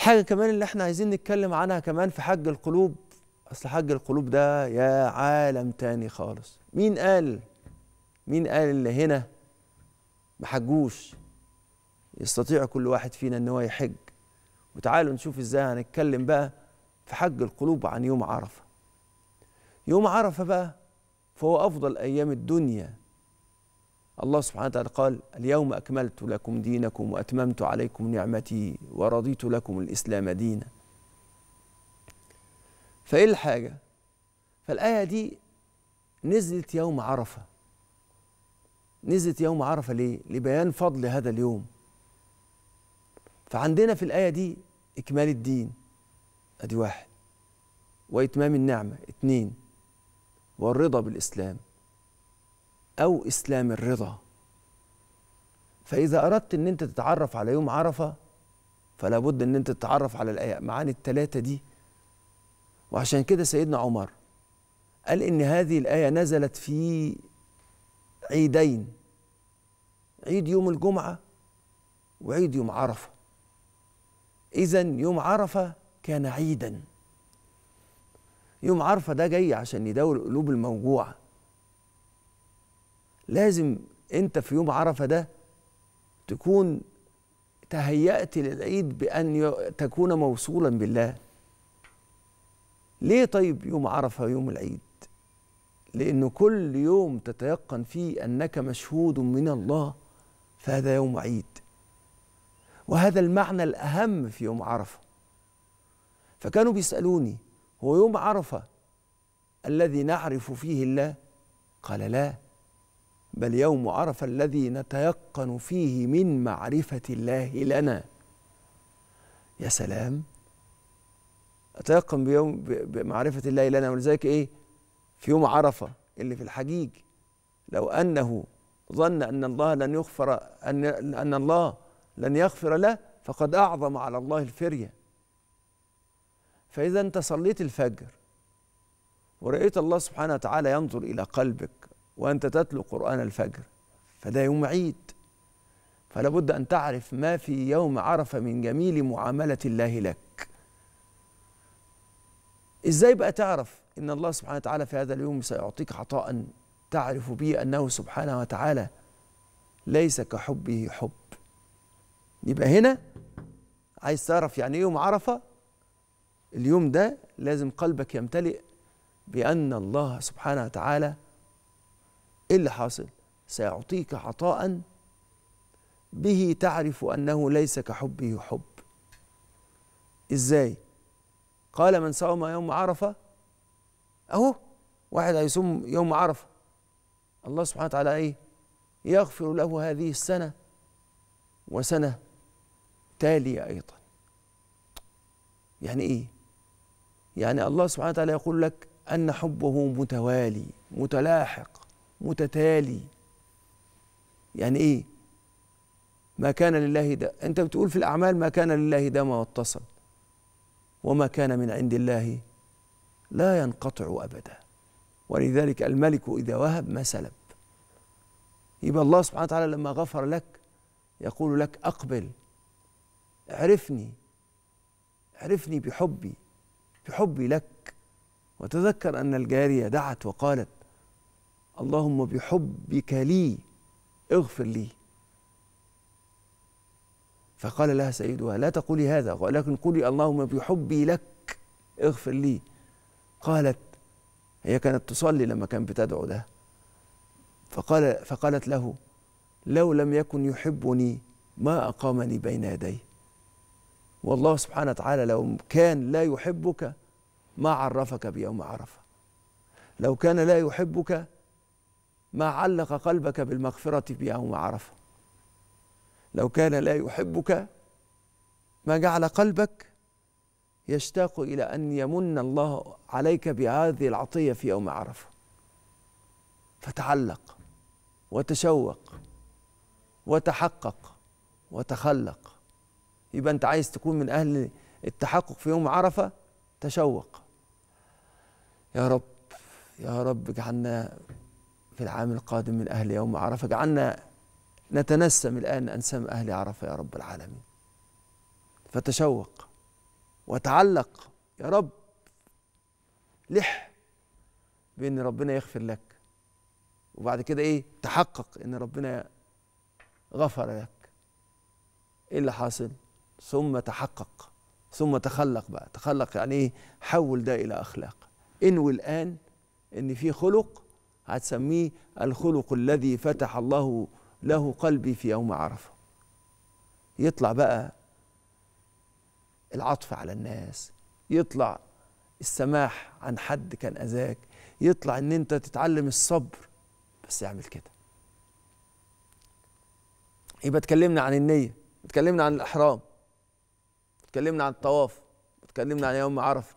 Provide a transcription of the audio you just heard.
حاجه كمان اللي احنا عايزين نتكلم عنها كمان في حج القلوب اصل حج القلوب ده يا عالم تاني خالص مين قال مين قال اللي هنا ما حجوش يستطيع كل واحد فينا ان هو يحج وتعالوا نشوف ازاي هنتكلم بقى في حج القلوب عن يوم عرفه يوم عرفه بقى فهو افضل ايام الدنيا الله سبحانه وتعالى قال اليوم أكملت لكم دينكم وأتممت عليكم نعمتي ورضيت لكم الإسلام دينا فإيه الحاجة فالآية دي نزلت يوم عرفة نزلت يوم عرفة ليه لبيان فضل هذا اليوم فعندنا في الآية دي إكمال الدين أدي واحد وإتمام النعمة اتنين والرضا بالإسلام أو إسلام الرضا فإذا أردت أن أنت تتعرف على يوم عرفة فلا بد أن أنت تتعرف على المعاني الثلاثة دي وعشان كده سيدنا عمر قال إن هذه الآية نزلت في عيدين عيد يوم الجمعة وعيد يوم عرفة إذا يوم عرفة كان عيدا يوم عرفة ده جاي عشان يداوي القلوب الموجوعة لازم انت في يوم عرفه ده تكون تهيأت للعيد بأن تكون موصولا بالله ليه طيب يوم عرفة يوم العيد لأنه كل يوم تتيقن فيه أنك مشهود من الله فهذا يوم عيد وهذا المعنى الأهم في يوم عرفة فكانوا بيسألوني هو يوم عرفة الذي نعرف فيه الله قال لا بل يوم عرفه الذي نتيقن فيه من معرفه الله لنا يا سلام اتيقن بيوم بمعرفه الله لنا ولذلك ايه في يوم عرفه اللي في الحجيج لو انه ظن ان الله لن يغفر ان ان الله لن يغفر له فقد اعظم على الله الفريه فاذا انت صليت الفجر ورأيت الله سبحانه وتعالى ينظر إلى قلبك وأنت تتلو قرآن الفجر فده يوم عيد فلا بد أن تعرف ما في يوم عرفة من جميل معاملة الله لك إزاي بقى تعرف إن الله سبحانه وتعالى في هذا اليوم سيعطيك عطاء تعرف به أنه سبحانه وتعالى ليس كحبه حب يبقى هنا عايز تعرف يعني ايه يوم عرفة اليوم ده لازم قلبك يمتلئ بأن الله سبحانه وتعالى ايه اللي حاصل سيعطيك عطاء به تعرف انه ليس كحبه حب ازاي قال من صام يوم عرفه اهو واحد هيصوم يوم عرفه الله سبحانه وتعالى ايه يغفر له هذه السنه وسنه تاليه ايضا يعني ايه يعني الله سبحانه وتعالى يقول لك ان حبه متوالي متلاحق متتالي يعني ايه ما كان لله ده انت بتقول في الاعمال ما كان لله دام واتصل وما كان من عند الله لا ينقطع ابدا ولذلك الملك اذا وهب ما سلب يبقى الله سبحانه وتعالى لما غفر لك يقول لك اقبل اعرفني اعرفني بحبي بحبي لك وتذكر ان الجاريه دعت وقالت اللهم بحبك لي اغفر لي فقال لها سيدها لا تقولي هذا ولكن قولي اللهم بحبي لك اغفر لي قالت هي كانت تصلي لما كان بتدعو ده فقال فقالت له لو لم يكن يحبني ما أقامني بين يديه والله سبحانه وتعالى لو كان لا يحبك ما عرفك بيوم عرفة لو كان لا يحبك ما علق قلبك بالمغفرة يوم عرفة لو كان لا يحبك ما جعل قلبك يشتاق إلى أن يمن الله عليك بهذه العطية في يوم عرفة فتعلق وتشوق وتحقق وتخلق يبقى أنت عايز تكون من أهل التحقق في يوم عرفة تشوق يا رب يا رب اجعلنا في العام القادم من أهل يوم عرفة جعلنا نتنسم الآن أنسام أهل عرفة يا رب العالمين فتشوق وتعلق يا رب لح بأن ربنا يغفر لك وبعد كده إيه تحقق أن ربنا غفر لك إيه اللي حاصل ثم تحقق ثم تخلق بقى تخلق يعني إيه حول ده إلى أخلاق انوي الآن ان في خلق هتسميه الخلق الذي فتح الله له قلبي في يوم عرفة يطلع بقى العطف على الناس يطلع السماح عن حد كان أذاك يطلع ان انت تتعلم الصبر بس اعمل كده يبقى اتكلمنا عن النية اتكلمنا عن الإحرام اتكلمنا عن الطواف اتكلمنا عن يوم عرفة